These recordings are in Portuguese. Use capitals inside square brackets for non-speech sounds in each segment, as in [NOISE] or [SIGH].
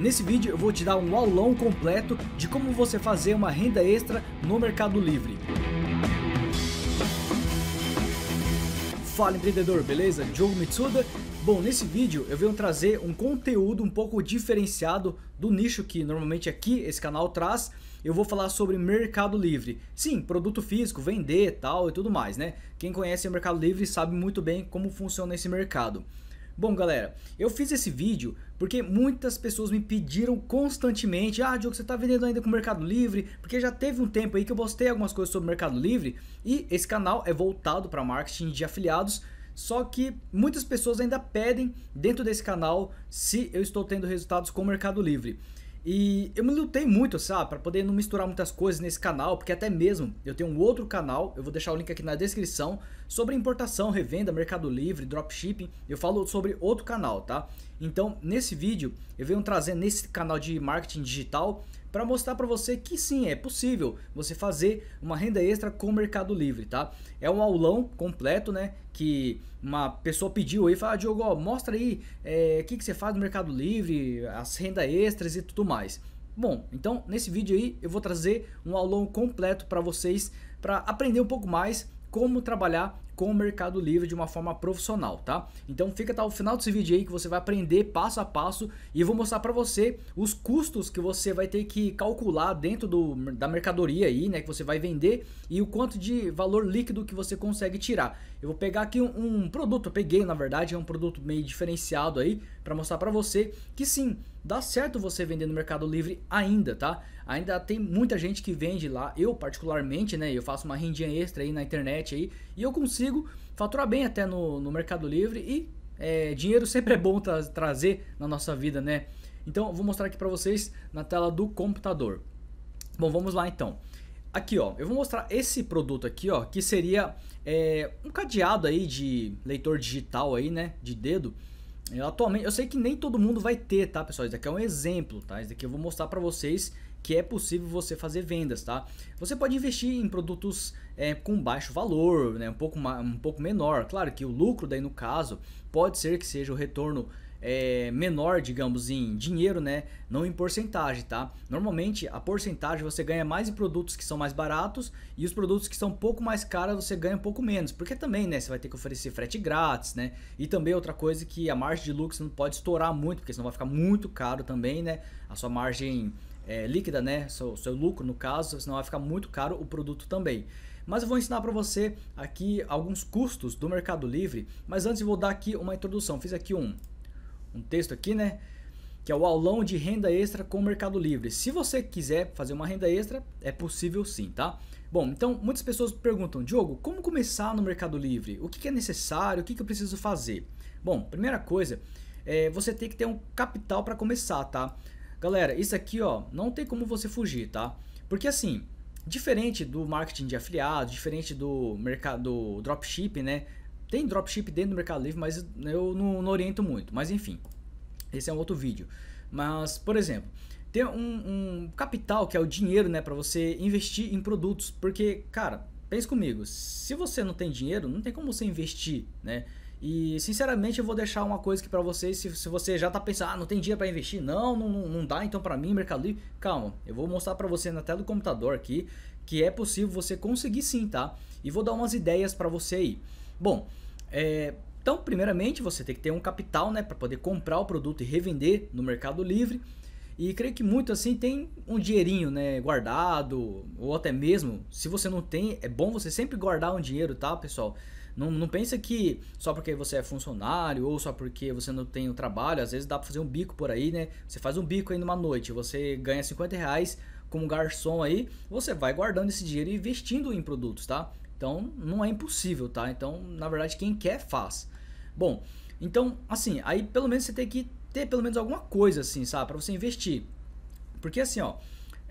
Nesse vídeo eu vou te dar um aulão completo de como você fazer uma renda extra no Mercado Livre. Fala empreendedor, beleza? Diogo Mitsuda. Bom, nesse vídeo eu venho trazer um conteúdo um pouco diferenciado do nicho que normalmente aqui esse canal traz. Eu vou falar sobre Mercado Livre. Sim, produto físico, vender, tal e tudo mais, né? Quem conhece o Mercado Livre sabe muito bem como funciona esse mercado. Bom, galera, eu fiz esse vídeo porque muitas pessoas me pediram constantemente: Ah, Diogo, você está vendendo ainda com o Mercado Livre? Porque já teve um tempo aí que eu postei algumas coisas sobre o Mercado Livre e esse canal é voltado para marketing de afiliados. Só que muitas pessoas ainda pedem dentro desse canal se eu estou tendo resultados com o Mercado Livre. E eu me lutei muito, sabe, para poder não misturar muitas coisas nesse canal, porque até mesmo eu tenho um outro canal, eu vou deixar o link aqui na descrição, sobre importação, revenda, mercado livre, dropshipping, eu falo sobre outro canal, tá? Então, nesse vídeo, eu venho trazendo nesse canal de marketing digital para mostrar para você que sim, é possível você fazer uma renda extra com o Mercado Livre, tá? É um aulão completo, né? Que uma pessoa pediu aí, fala, ah, Diogo, ó, mostra aí é, o é, que, que você faz no Mercado Livre, as rendas extras e tudo mais. Bom, então nesse vídeo aí eu vou trazer um aulão completo para vocês para aprender um pouco mais como trabalhar com o Mercado Livre de uma forma profissional, tá? Então fica até tá, o final desse vídeo aí que você vai aprender passo a passo e vou mostrar para você os custos que você vai ter que calcular dentro do, da mercadoria aí, né, que você vai vender e o quanto de valor líquido que você consegue tirar. Eu vou pegar aqui um, um produto, eu peguei na verdade, é um produto meio diferenciado aí para mostrar para você que sim, dá certo você vender no Mercado Livre ainda, tá? Ainda tem muita gente que vende lá, eu particularmente, né? Eu faço uma rendinha extra aí na internet aí e eu consigo faturar bem até no, no Mercado Livre e é, dinheiro sempre é bom tra trazer na nossa vida, né? Então, vou mostrar aqui para vocês na tela do computador. Bom, vamos lá então. Aqui, ó, eu vou mostrar esse produto aqui, ó, que seria é, um cadeado aí de leitor digital aí, né, de dedo, eu, atualmente, eu sei que nem todo mundo vai ter, tá, pessoal? Isso daqui é um exemplo, tá? Isso daqui eu vou mostrar para vocês que é possível você fazer vendas, tá? Você pode investir em produtos é, com baixo valor, né? Um pouco, um pouco menor. Claro que o lucro daí no caso pode ser que seja o retorno é, menor, digamos, em dinheiro, né? Não em porcentagem, tá? Normalmente a porcentagem você ganha mais em produtos que são mais baratos e os produtos que são um pouco mais caros você ganha um pouco menos, porque também, né? Você vai ter que oferecer frete grátis, né? E também outra coisa que a margem de lucro não pode estourar muito, porque senão vai ficar muito caro também, né? A sua margem é, líquida, né? Seu, seu lucro, no caso, senão vai ficar muito caro o produto também mas eu vou ensinar para você aqui alguns custos do Mercado Livre, mas antes eu vou dar aqui uma introdução. Fiz aqui um um texto aqui, né? Que é o aulão de renda extra com o Mercado Livre. Se você quiser fazer uma renda extra, é possível sim, tá? Bom, então muitas pessoas perguntam, Diogo, como começar no Mercado Livre? O que, é necessário? O que, eu preciso fazer? Bom, primeira coisa, é, você tem que ter um capital para começar, tá? Galera, isso aqui ó, não tem como você fugir, tá? Porque assim, diferente do marketing de afiliados, diferente do mercado do dropship, né? Tem dropship dentro do Mercado Livre, mas eu não, não oriento muito. Mas enfim, esse é um outro vídeo. Mas, por exemplo, ter um, um, capital que é o dinheiro, né, para você investir em produtos, porque, cara, pense comigo, se você não tem dinheiro, não tem como você investir, né? E sinceramente eu vou deixar uma coisa aqui para vocês, se, se você já tá pensando, ah, não tem dinheiro para investir, não, não, não dá, então para mim Mercado Livre, calma, eu vou mostrar para você na tela do computador aqui que é possível você conseguir sim, tá? E vou dar umas ideias para você aí. Bom, é, então, primeiramente, você tem que ter um capital né, para poder comprar o produto e revender no Mercado Livre. E creio que muito assim tem um dinheirinho né, guardado, ou até mesmo, se você não tem, é bom você sempre guardar um dinheiro, tá, pessoal? Não, não pensa que só porque você é funcionário ou só porque você não tem o um trabalho, às vezes dá para fazer um bico por aí, né? Você faz um bico aí numa noite, você ganha 50 reais como garçom aí, você vai guardando esse dinheiro e investindo em produtos, tá? Então não é impossível, tá? Então, na verdade, quem quer faz. Bom, então, assim, aí pelo menos você tem que ter pelo menos alguma coisa, assim, sabe? Para você investir. Porque assim, ó,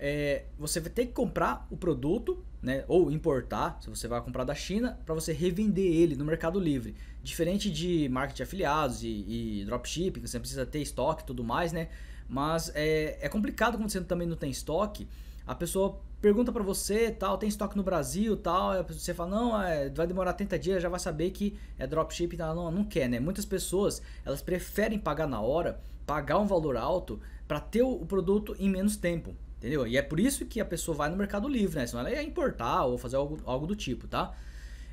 é, você vai ter que comprar o produto, né? Ou importar, se você vai comprar da China, para você revender ele no Mercado Livre. Diferente de marketing afiliados e, e dropshipping, você precisa ter estoque e tudo mais, né? Mas é, é complicado quando você também não tem estoque a pessoa pergunta para você, tal, tem estoque no Brasil, tal, você fala, não, é, vai demorar 30 dias, já vai saber que é dropship, não, não, não quer, né? Muitas pessoas, elas preferem pagar na hora, pagar um valor alto para ter o produto em menos tempo, entendeu? E é por isso que a pessoa vai no Mercado Livre, né? Senão ela ia importar ou fazer algo, algo do tipo, tá?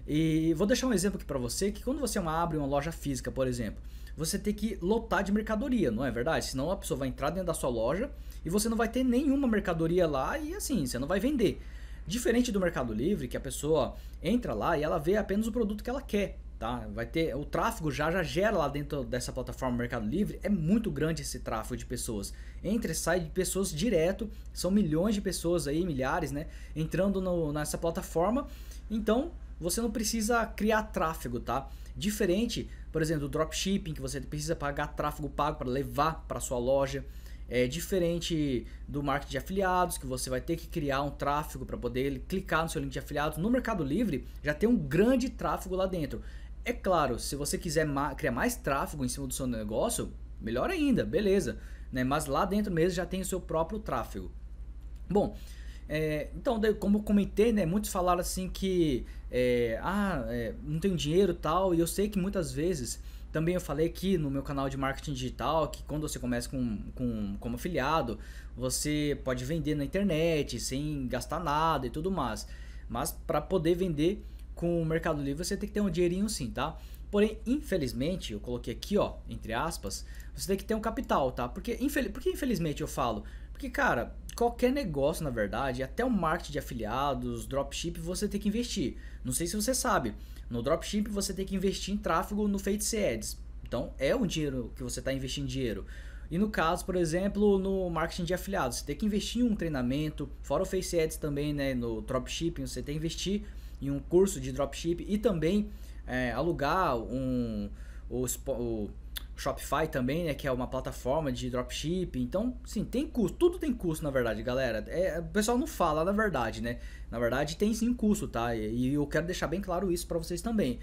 E vou deixar um exemplo aqui para você, que quando você abre uma loja física, por exemplo, você ter que lotar de mercadoria, não é verdade? Senão a pessoa vai entrar dentro da sua loja e você não vai ter nenhuma mercadoria lá e assim, você não vai vender. Diferente do Mercado Livre, que a pessoa entra lá e ela vê apenas o produto que ela quer, tá? Vai ter o tráfego já já gera lá dentro dessa plataforma Mercado Livre, é muito grande esse tráfego de pessoas. Entra e sai de pessoas direto, são milhões de pessoas aí, milhares, né, entrando no, nessa plataforma. Então, você não precisa criar tráfego, tá? Diferente, por exemplo, do dropshipping, que você precisa pagar tráfego pago para levar para sua loja. É diferente do marketing de afiliados, que você vai ter que criar um tráfego para poder clicar no seu link de afiliados. No Mercado Livre já tem um grande tráfego lá dentro. É claro, se você quiser ma criar mais tráfego em cima do seu negócio, melhor ainda, beleza. Né? Mas lá dentro mesmo já tem o seu próprio tráfego. Bom, é, então, como eu comentei, né, muitos falaram assim que é, ah, é, não tenho dinheiro tal, e eu sei que muitas vezes também eu falei aqui no meu canal de marketing digital que quando você começa com, com, como afiliado, você pode vender na internet sem gastar nada e tudo mais. Mas para poder vender com o Mercado Livre você tem que ter um dinheirinho sim, tá? Porém, infelizmente, eu coloquei aqui, ó, entre aspas, você tem que ter um capital, tá? Porque, infel porque infelizmente eu falo, porque cara, qualquer negócio, na verdade, até o marketing de afiliados, dropship, você tem que investir. Não sei se você sabe, no dropship você tem que investir em tráfego no Face Ads. Então é um dinheiro que você está investindo dinheiro. E no caso, por exemplo, no marketing de afiliados, você tem que investir em um treinamento, fora o Face Ads também, né, no dropshipping, você tem que investir em um curso de dropship e também é, alugar um o, o Shopify também, né, que é uma plataforma de dropshipping. Então, sim, tem custo, tudo tem custo na verdade, galera. É, o pessoal não fala na verdade, né? Na verdade tem sim custo, tá? E, e eu quero deixar bem claro isso para vocês também.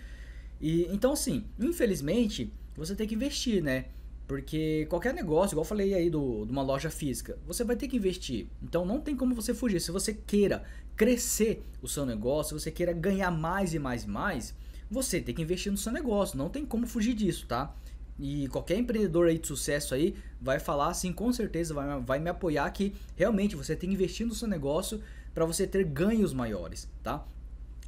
E então, sim, infelizmente, você tem que investir, né? Porque qualquer negócio, igual eu falei aí do, de uma loja física, você vai ter que investir. Então não tem como você fugir. Se você queira crescer o seu negócio, se você queira ganhar mais e mais e mais, você tem que investir no seu negócio. Não tem como fugir disso, tá? E qualquer empreendedor aí de sucesso aí vai falar assim, com certeza vai, vai me apoiar que realmente você tem que investir no seu negócio para você ter ganhos maiores, tá?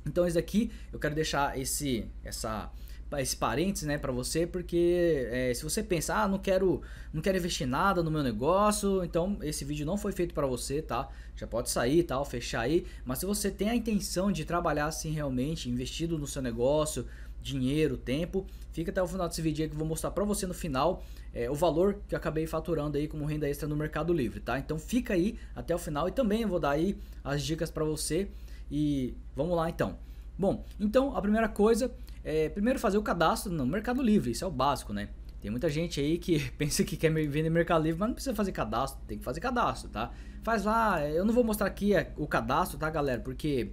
Então isso aqui eu quero deixar esse essa esse parênteses né, para você, porque é, se você pensar, ah, não quero, não quero investir nada no meu negócio, então esse vídeo não foi feito para você, tá? Já pode sair, tal, fechar aí. Mas se você tem a intenção de trabalhar assim realmente, investido no seu negócio, dinheiro, tempo. Fica até o final desse vídeo aí que eu vou mostrar para você no final é, o valor que eu acabei faturando aí como renda extra no Mercado Livre, tá? Então fica aí até o final e também eu vou dar aí as dicas para você e vamos lá então. Bom, então a primeira coisa é primeiro fazer o cadastro no Mercado Livre, isso é o básico, né? Tem muita gente aí que [LAUGHS] pensa que quer vender Mercado Livre, mas não precisa fazer cadastro, tem que fazer cadastro, tá? Faz lá, eu não vou mostrar aqui o cadastro, tá, galera? Porque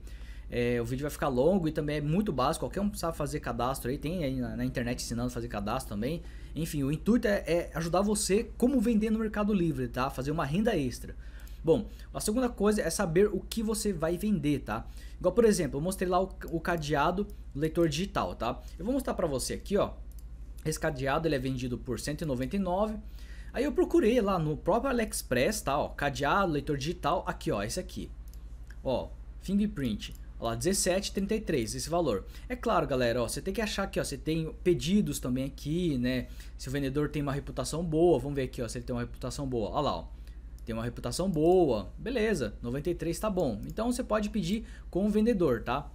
é, o vídeo vai ficar longo e também é muito básico, qualquer um sabe fazer cadastro aí, tem aí na, na internet ensinando a fazer cadastro também. Enfim, o intuito é, é, ajudar você como vender no Mercado Livre, tá? Fazer uma renda extra. Bom, a segunda coisa é saber o que você vai vender, tá? Igual, por exemplo, eu mostrei lá o, o cadeado leitor digital, tá? Eu vou mostrar pra você aqui, ó. Esse cadeado, ele é vendido por 199 Aí eu procurei lá no próprio AliExpress, tá? Ó, cadeado, leitor digital, aqui ó, esse aqui. Ó, fingerprint. Olha 17,33 esse valor. É claro, galera, ó, você tem que achar que ó, você tem pedidos também aqui, né? Se o vendedor tem uma reputação boa, vamos ver aqui, ó, se ele tem uma reputação boa. Olha lá, ó. Tem uma reputação boa. Beleza, 93 tá bom. Então você pode pedir com o vendedor, tá?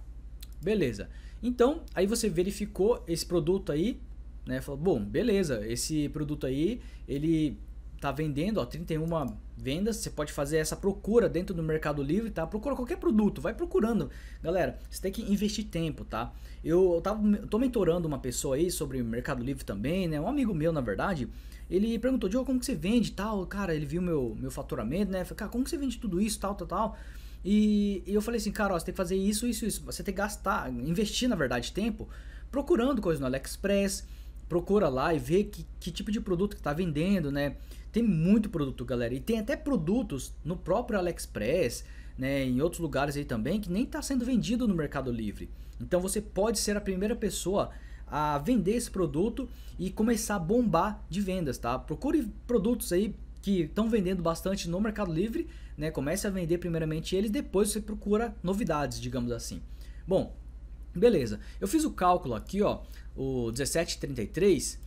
Beleza. Então, aí você verificou esse produto aí, né? Falou, bom, beleza, esse produto aí, ele tá vendendo, ó, 31 vendas, você pode fazer essa procura dentro do Mercado Livre, tá? Procura qualquer produto, vai procurando. Galera, você tem que investir tempo, tá? Eu, eu tava, tô mentorando uma pessoa aí sobre Mercado Livre também, né? Um amigo meu, na verdade, ele perguntou, Diogo, como que você vende tal? Cara, ele viu meu, meu faturamento, né? Falei, cara, como que você vende tudo isso, tal, tal, tal? E, e eu falei assim, cara, ó, você tem que fazer isso, isso, isso. Você tem que gastar, investir, na verdade, tempo procurando coisas no AliExpress, procura lá e vê que, que tipo de produto que está vendendo, né? Tem muito produto, galera. E tem até produtos no próprio AliExpress, né, em outros lugares aí também, que nem está sendo vendido no Mercado Livre. Então você pode ser a primeira pessoa a vender esse produto e começar a bombar de vendas, tá? Procure produtos aí que estão vendendo bastante no Mercado Livre, né? Comece a vender primeiramente eles, depois você procura novidades, digamos assim. Bom, beleza. Eu fiz o cálculo aqui, ó, o 1733,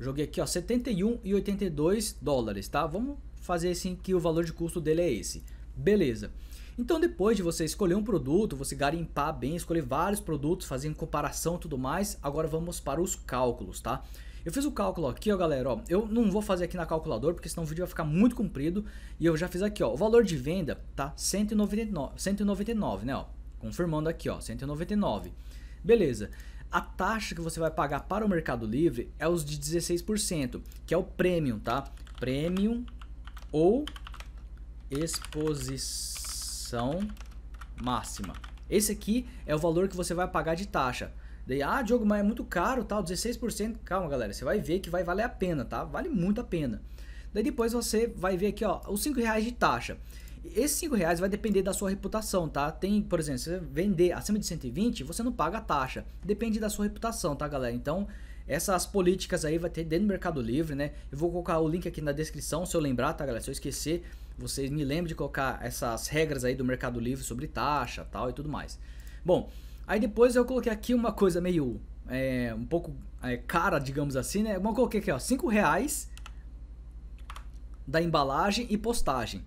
joguei aqui, ó, 71 e 82 dólares, tá? Vamos fazer assim que o valor de custo dele é esse. Beleza. Então depois de você escolher um produto, você garimpar bem, escolher vários produtos, fazendo comparação e tudo mais, agora vamos para os cálculos, tá? Eu fiz o cálculo aqui, ó galera, ó, eu não vou fazer aqui na calculadora, porque senão o vídeo vai ficar muito comprido, e eu já fiz aqui, ó, o valor de venda tá 199, 199 né, ó, confirmando aqui, ó, 199. Beleza a taxa que você vai pagar para o Mercado Livre é os de 16%, que é o premium, tá? Premium ou exposição máxima. Esse aqui é o valor que você vai pagar de taxa. Daí, ah, Diogo, mas é muito caro, tal, 16%. Calma, galera, você vai ver que vai valer a pena, tá? Vale muito a pena. Daí depois você vai ver aqui, ó, os 5 reais de taxa. Esses 5 reais vai depender da sua reputação, tá? Tem, por exemplo, se você vender acima de 120, você não paga a taxa. Depende da sua reputação, tá, galera? Então, essas políticas aí vai ter dentro do Mercado Livre, né? Eu vou colocar o link aqui na descrição, se eu lembrar, tá, galera? Se eu esquecer, vocês me lembrem de colocar essas regras aí do Mercado Livre sobre taxa, tal e tudo mais. Bom, aí depois eu coloquei aqui uma coisa meio é, um pouco é, cara, digamos assim, né? Mas colocar aqui, ó, 5 reais da embalagem e postagem.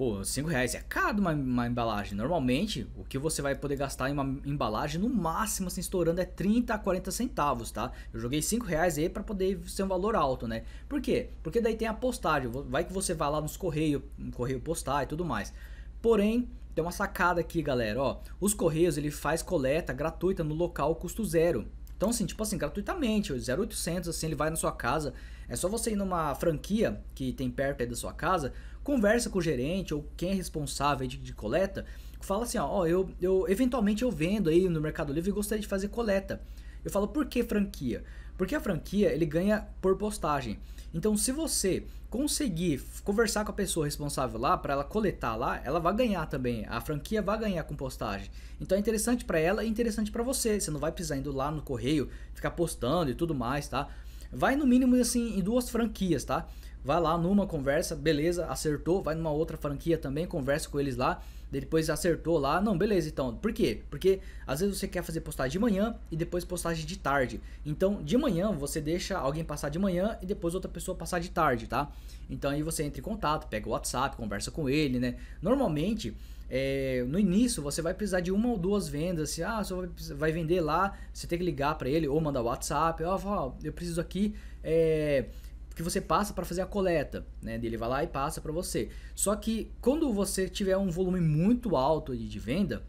Pô, 5 reais é caro uma, uma embalagem. Normalmente, o que você vai poder gastar em uma embalagem, no máximo, assim, estourando, é 30 a 40 centavos, tá? Eu joguei 5 reais aí para poder ser um valor alto, né? Por quê? Porque daí tem a postagem. Vai que você vai lá nos correios, no correio postar e tudo mais. Porém, tem uma sacada aqui, galera, ó. Os correios, ele faz coleta gratuita no local custo zero. Então, assim, tipo assim, gratuitamente, 0800, assim, ele vai na sua casa é só você ir numa franquia que tem perto aí da sua casa, conversa com o gerente ou quem é responsável de, de coleta, fala assim, ó, oh, eu, eu eventualmente eu vendo aí no Mercado Livre e gostaria de fazer coleta. Eu falo, por que franquia? Porque a franquia ele ganha por postagem. Então, se você conseguir conversar com a pessoa responsável lá para ela coletar lá, ela vai ganhar também. A franquia vai ganhar com postagem. Então, é interessante para ela e é interessante para você. Você não vai precisar indo lá no correio, ficar postando e tudo mais, tá? Vai no mínimo assim em duas franquias, tá? Vai lá numa conversa, beleza, acertou, vai numa outra franquia também, conversa com eles lá. Depois acertou lá, não, beleza, então. Por quê? Porque às vezes você quer fazer postagem de manhã e depois postagem de tarde. Então, de manhã você deixa alguém passar de manhã e depois outra pessoa passar de tarde, tá? Então aí você entra em contato, pega o WhatsApp, conversa com ele, né? Normalmente é, no início você vai precisar de uma ou duas vendas, assim, ah, você vai vender lá, você tem que ligar para ele ou mandar WhatsApp, ó, oh, eu preciso aqui é, que você passa para fazer a coleta, né? Ele vai lá e passa para você. Só que quando você tiver um volume muito alto de venda,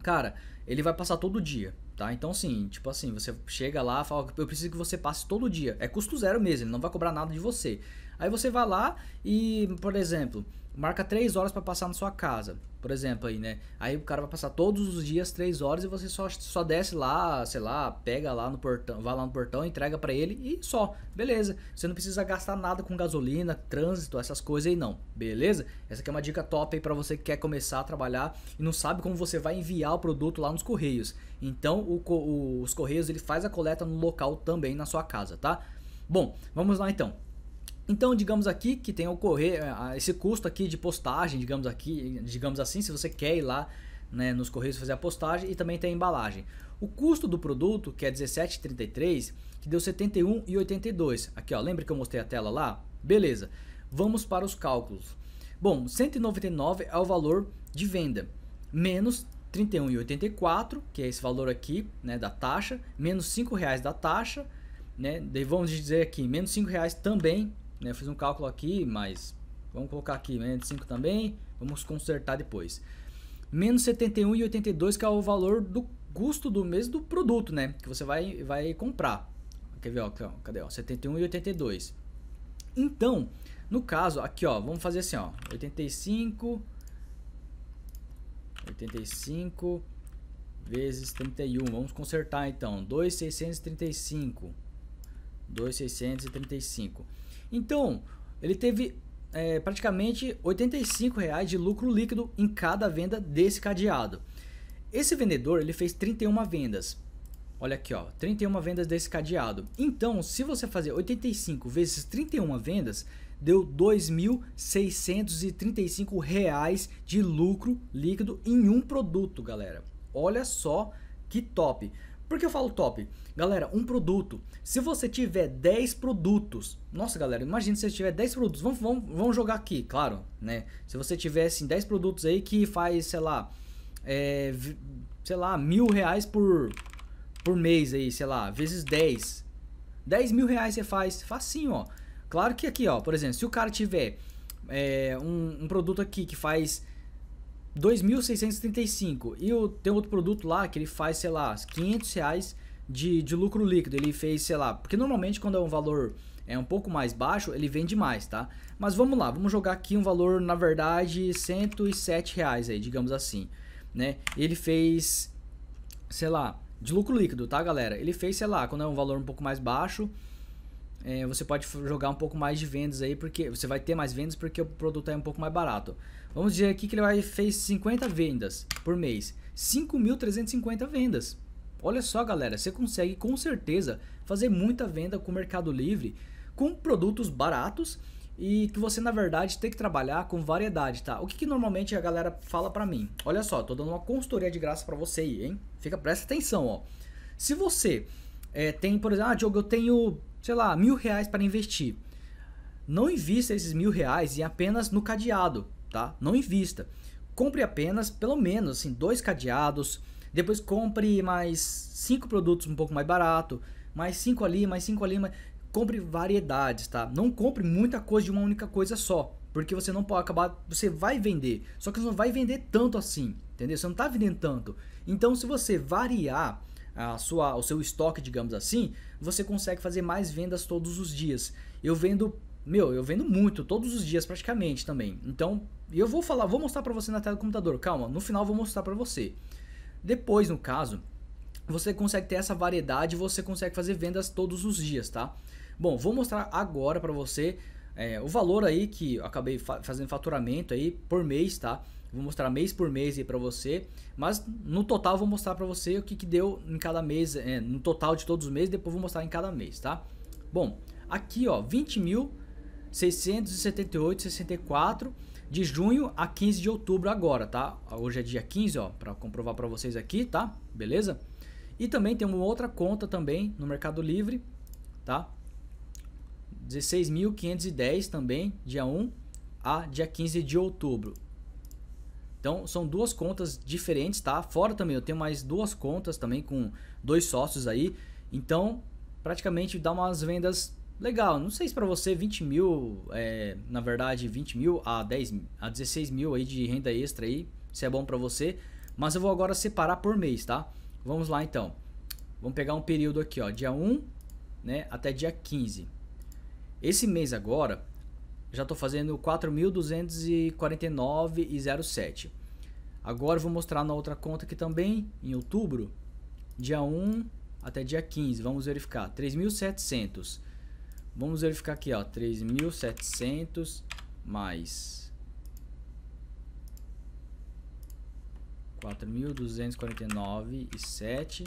cara, ele vai passar todo dia, tá? Então sim, tipo assim, você chega lá, fala, eu preciso que você passe todo dia. É custo zero mesmo, ele não vai cobrar nada de você. Aí você vai lá e, por exemplo, marca 3 horas para passar na sua casa, por exemplo aí, né? Aí o cara vai passar todos os dias 3 horas e você só, só desce lá, sei lá, pega lá no portão, vai lá no portão, entrega para ele e só. Beleza. Você não precisa gastar nada com gasolina, trânsito, essas coisas aí não. Beleza? Essa aqui é uma dica top aí para você que quer começar a trabalhar e não sabe como você vai enviar o produto lá nos correios. Então, o, o, os correios ele faz a coleta no local também na sua casa, tá? Bom, vamos lá então. Então, digamos aqui que tem ocorrer eh, esse custo aqui de postagem, digamos aqui, digamos assim, se você quer ir lá né, nos correios fazer a postagem e também tem a embalagem. O custo do produto, que é 17,33, que deu 71,82. Aqui, ó, lembra que eu mostrei a tela lá? Beleza. Vamos para os cálculos. Bom, 199 é o valor de venda, menos 31,84, que é esse valor aqui, né, da taxa, menos R$ reais da taxa, né? Vamos dizer aqui, menos R$ reais também né? Eu fiz um cálculo aqui, mas vamos colocar aqui menos né, 5 também. Vamos consertar depois. Menos 71,82 que é o valor do custo do mês do produto, né? Que você vai, vai comprar. Quer ver, ó, cadê, ó, 71,82. Então, no caso, aqui, ó, vamos fazer assim, ó, 85, 85 vezes 31, vamos consertar então, 2,635, 2,635. Então, ele teve é, praticamente R$ reais de lucro líquido em cada venda desse cadeado. Esse vendedor ele fez 31 vendas. Olha aqui, ó, 31 vendas desse cadeado. Então, se você fazer 85 vezes 31 vendas, deu R$ 2.635 de lucro líquido em um produto, galera. Olha só que top. Por que eu falo top? Galera, um produto. Se você tiver 10 produtos, nossa galera, imagina se você tiver 10 produtos, vamos, vamos, vamos jogar aqui, claro, né? Se você tivesse assim, 10 produtos aí que faz, sei lá, é, sei lá, mil reais por, por mês aí, sei lá, vezes 10. 10 mil reais você faz, facinho, ó. Claro que aqui, ó, por exemplo, se o cara tiver é, um, um produto aqui que faz 2.635. E o tem outro produto lá que ele faz, sei lá, 500 reais de, de lucro líquido. Ele fez, sei lá, porque normalmente quando é um valor é um pouco mais baixo, ele vende mais, tá? Mas vamos lá, vamos jogar aqui um valor, na verdade, 107 reais aí, digamos assim, né? Ele fez, sei lá, de lucro líquido, tá, galera? Ele fez, sei lá, quando é um valor um pouco mais baixo, é, você pode jogar um pouco mais de vendas aí, porque você vai ter mais vendas porque o produto é um pouco mais barato. Vamos dizer aqui que ele vai, fez 50 vendas por mês, 5.350 vendas. Olha só, galera, você consegue com certeza fazer muita venda com o Mercado Livre com produtos baratos e que você na verdade tem que trabalhar com variedade, tá? O que, que normalmente a galera fala para mim? Olha só, tô dando uma consultoria de graça para você aí, hein? Fica presta atenção, ó. Se você é, tem, por exemplo, ah, Diogo, eu tenho sei lá, mil reais para investir. Não invista esses mil reais em apenas no cadeado, tá? Não invista. Compre apenas, pelo menos, assim, dois cadeados. Depois compre mais cinco produtos um pouco mais barato. Mais cinco ali, mais cinco ali. Mais... Compre variedades, tá? Não compre muita coisa de uma única coisa só. Porque você não pode acabar. Você vai vender. Só que você não vai vender tanto assim. Entendeu? Você não está vendendo tanto. Então, se você variar a sua, o seu estoque, digamos assim, você consegue fazer mais vendas todos os dias. Eu vendo, meu, eu vendo muito, todos os dias praticamente também. Então, eu vou falar, vou mostrar para você na tela do computador. Calma, no final eu vou mostrar para você. Depois, no caso, você consegue ter essa variedade, você consegue fazer vendas todos os dias, tá? Bom, vou mostrar agora para você é, o valor aí que eu acabei fa fazendo faturamento aí por mês, tá? vou mostrar mês por mês aí para você, mas no total vou mostrar para você o que, que deu em cada mês, é, no total de todos os meses, depois vou mostrar em cada mês, tá? Bom, aqui ó, 20.678,64 de junho a 15 de outubro agora, tá? Hoje é dia 15, ó, para comprovar para vocês aqui, tá? Beleza? E também tem uma outra conta também no Mercado Livre, tá? 16.510 também, dia 1 a dia 15 de outubro. Então são duas contas diferentes, tá? Fora também eu tenho mais duas contas também com dois sócios aí. Então praticamente dá umas vendas legal. Não sei se para você 20 mil, é, na verdade 20 mil a 10 a 16 mil aí de renda extra aí, se é bom para você. Mas eu vou agora separar por mês, tá? Vamos lá então. Vamos pegar um período aqui, ó, dia 1, né, até dia 15. Esse mês agora já estou fazendo 4.249,07. Agora vou mostrar na outra conta que também em outubro, dia 1 até dia 15, vamos verificar, 3.700. Vamos verificar aqui, 3.700 mais 4.249,7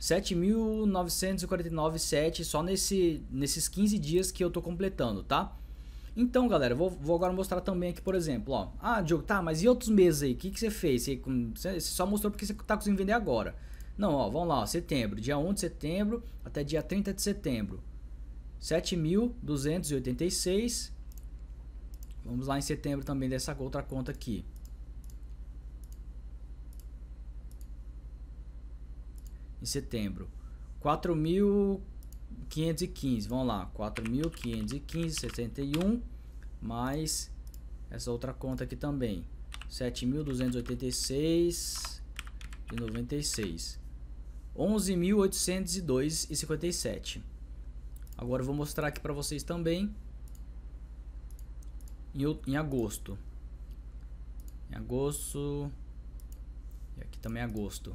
7.949,7 só nesse, nesses 15 dias que eu tô completando, tá? Então, galera, vou, vou agora mostrar também aqui, por exemplo, ó. Ah, Diogo, tá, mas e outros meses aí? O que, que você fez? Você, você só mostrou porque você tá conseguindo vender agora. Não, ó, vamos lá, ó, setembro, dia 1 de setembro até dia 30 de setembro. 7.286. Vamos lá em setembro também dessa outra conta aqui. Em setembro. 4.000 515, vamos lá, 4.515,71 mais essa outra conta aqui também, 7.286,96, 11.802,57. Agora eu vou mostrar aqui para vocês também em, em agosto. Em agosto e aqui também é agosto.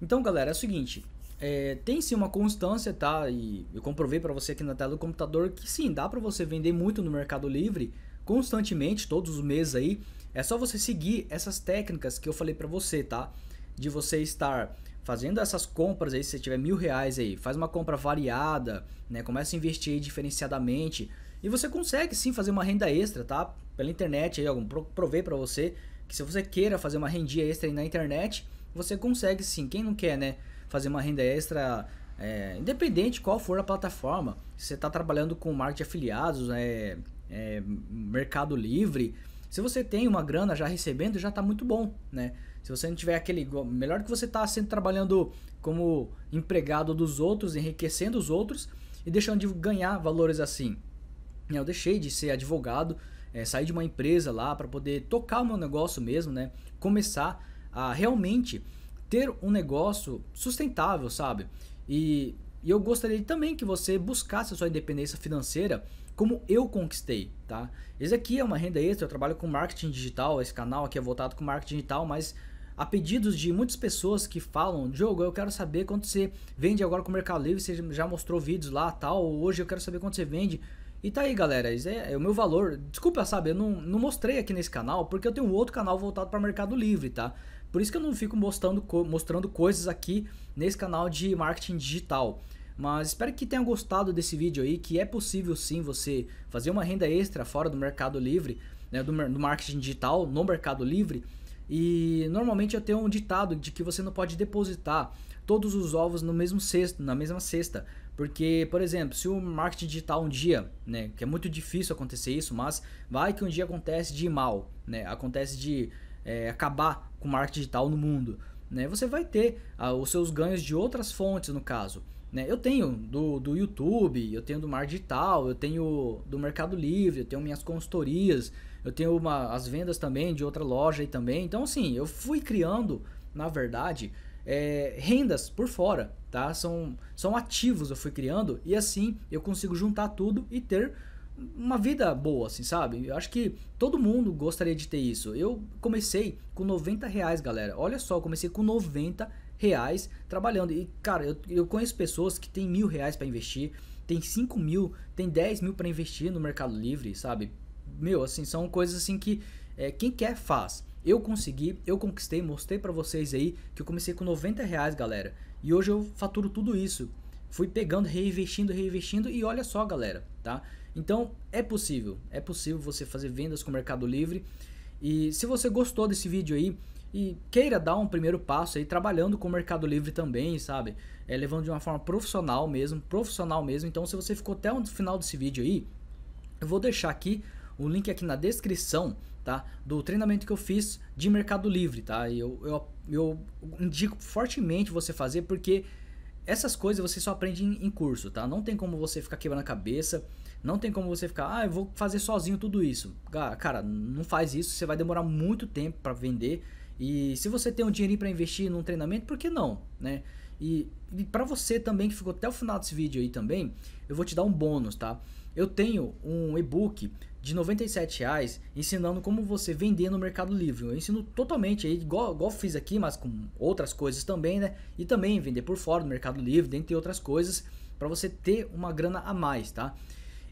Então, galera, é o seguinte. É, tem sim uma constância, tá? E eu comprovei para você aqui na tela do computador que sim, dá para você vender muito no Mercado Livre constantemente, todos os meses aí. É só você seguir essas técnicas que eu falei para você, tá? De você estar fazendo essas compras aí, se você tiver mil reais aí, faz uma compra variada, né? Começa a investir aí diferenciadamente e você consegue sim fazer uma renda extra, tá? Pela internet aí, algum provei para você que se você queira fazer uma rendia extra aí na internet, você consegue sim. Quem não quer, né? Fazer uma renda extra, é, independente qual for a plataforma. Se você está trabalhando com marketing afiliados, é, é, mercado livre. Se você tem uma grana já recebendo, já está muito bom, né? Se você não tiver aquele. Melhor que você está sendo trabalhando como empregado dos outros, enriquecendo os outros e deixando de ganhar valores assim. Eu deixei de ser advogado, é, sair de uma empresa lá para poder tocar o meu negócio mesmo, né? Começar a realmente ter um negócio sustentável, sabe? E, e eu gostaria também que você buscasse a sua independência financeira como eu conquistei, tá? Esse aqui é uma renda extra, eu trabalho com marketing digital, esse canal aqui é voltado com marketing digital, mas a pedidos de muitas pessoas que falam, Diogo, eu quero saber quanto você vende agora com o Mercado Livre, você já mostrou vídeos lá, tal, hoje eu quero saber quanto você vende. E tá aí, galera, isso é, é o meu valor. Desculpa, sabe, eu não, não mostrei aqui nesse canal, porque eu tenho outro canal voltado para Mercado Livre, tá? Por isso que eu não fico mostrando, mostrando coisas aqui nesse canal de marketing digital. Mas espero que tenham gostado desse vídeo aí, que é possível sim você fazer uma renda extra fora do mercado livre, né, do, do marketing digital no mercado livre. E normalmente eu tenho um ditado de que você não pode depositar todos os ovos no mesmo cesto, na mesma cesta. Porque, por exemplo, se o marketing digital um dia, né, que é muito difícil acontecer isso, mas vai que um dia acontece de ir mal, né, acontece de é, acabar com marketing digital no mundo. Né? Você vai ter ah, os seus ganhos de outras fontes, no caso. Né? Eu tenho do, do YouTube, eu tenho do Mar Digital, eu tenho do Mercado Livre, eu tenho minhas consultorias, eu tenho uma, as vendas também de outra loja aí também. Então, assim, eu fui criando, na verdade, é, rendas por fora, tá? São, são ativos eu fui criando e assim eu consigo juntar tudo e ter uma vida boa, assim, sabe? Eu acho que todo mundo gostaria de ter isso. Eu comecei com 90 reais, galera. Olha só, comecei com 90 reais trabalhando. E, cara, eu, eu conheço pessoas que têm mil reais para investir, tem 5 mil, tem 10 mil para investir no Mercado Livre, sabe? Meu, assim, são coisas assim que é, quem quer faz. Eu consegui, eu conquistei, mostrei para vocês aí que eu comecei com 90 reais, galera. E hoje eu faturo tudo isso. Fui pegando, reinvestindo, reinvestindo e olha só, galera, tá? Então é possível, é possível você fazer vendas com o Mercado Livre. E se você gostou desse vídeo aí e queira dar um primeiro passo aí trabalhando com o Mercado Livre também, sabe? É, levando de uma forma profissional mesmo, profissional mesmo. Então se você ficou até o final desse vídeo aí, eu vou deixar aqui o link aqui na descrição, tá? Do treinamento que eu fiz de Mercado Livre, tá? E eu, eu, eu indico fortemente você fazer porque essas coisas você só aprende em, em curso, tá? Não tem como você ficar quebrando a cabeça, não tem como você ficar, ah, eu vou fazer sozinho tudo isso. Cara, não faz isso, você vai demorar muito tempo para vender. E se você tem um dinheirinho para investir num treinamento, por que não, né? E e para você também que ficou até o final desse vídeo aí também, eu vou te dar um bônus, tá? Eu tenho um e-book de R$ reais ensinando como você vender no Mercado Livre. Eu ensino totalmente aí, igual, igual fiz aqui, mas com outras coisas também, né? E também vender por fora do Mercado Livre, dentre outras coisas, para você ter uma grana a mais, tá?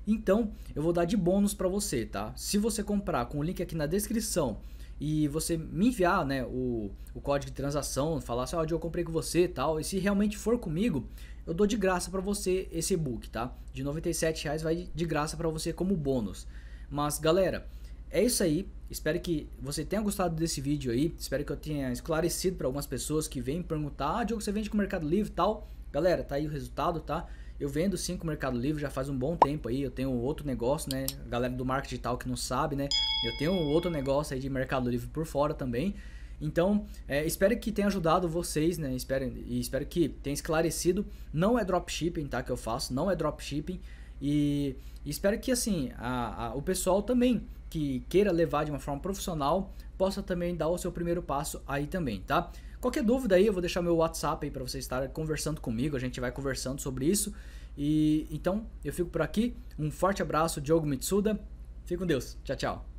Então, eu vou dar de bônus para você, tá? Se você comprar com o link aqui na descrição, e você me enviar né, o, o código de transação, falar assim, ó, oh, eu comprei com você e tal. E se realmente for comigo, eu dou de graça para você esse e-book, tá? De R$97,00 vai de graça para você como bônus. Mas galera, é isso aí. Espero que você tenha gostado desse vídeo aí. Espero que eu tenha esclarecido para algumas pessoas que vêm perguntar: ah, Diogo, você vende com o Mercado Livre e tal. Galera, tá aí o resultado, tá? Eu vendo sim com o Mercado Livre já faz um bom tempo aí. Eu tenho outro negócio, né? A galera do marketing digital que não sabe, né? Eu tenho outro negócio aí de Mercado Livre por fora também. Então, é, espero que tenha ajudado vocês, né? Espero, e espero que tenha esclarecido. Não é dropshipping, tá? Que eu faço, não é dropshipping. E, e espero que, assim, a, a, o pessoal também que queira levar de uma forma profissional possa também dar o seu primeiro passo aí também, tá? Qualquer dúvida aí, eu vou deixar meu WhatsApp aí para você estar conversando comigo, a gente vai conversando sobre isso. E então, eu fico por aqui. Um forte abraço, Diogo Mitsuda. Fique com Deus. Tchau, tchau.